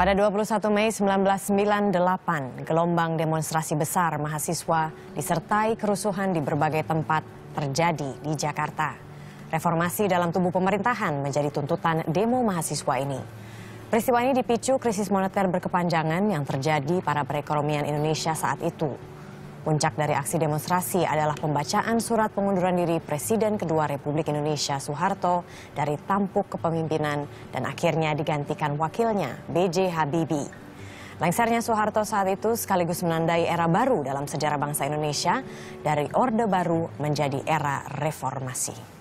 Pada 21 Mei 1998, gelombang demonstrasi besar mahasiswa disertai kerusuhan di berbagai tempat terjadi di Jakarta. Reformasi dalam tubuh pemerintahan menjadi tuntutan demo mahasiswa ini. Peristiwa ini dipicu krisis moneter berkepanjangan yang terjadi pada perekonomian Indonesia saat itu. Puncak dari aksi demonstrasi adalah pembacaan surat pengunduran diri Presiden kedua Republik Indonesia Soeharto dari tampuk kepemimpinan dan akhirnya digantikan wakilnya B.J. Habibie. Lengsernya Soeharto saat itu sekaligus menandai era baru dalam sejarah bangsa Indonesia dari Orde Baru menjadi era reformasi.